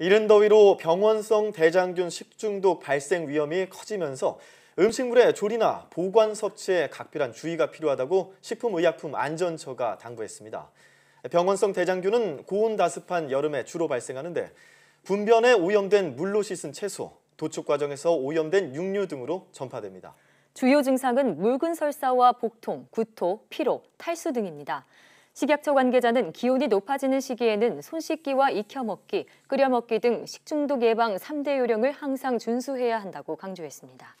이른 더위로 병원성 대장균 식중독 발생 위험이 커지면서 음식물의 조리나 보관 섭취에 각별한 주의가 필요하다고 식품의약품안전처가 당부했습니다. 병원성 대장균은 고온다습한 여름에 주로 발생하는데 분변에 오염된 물로 씻은 채소, 도축 과정에서 오염된 육류 등으로 전파됩니다. 주요 증상은 묽은 설사와 복통, 구토, 피로, 탈수 등입니다. 식약처 관계자는 기온이 높아지는 시기에는 손 씻기와 익혀 먹기, 끓여 먹기 등 식중독 예방 3대 요령을 항상 준수해야 한다고 강조했습니다.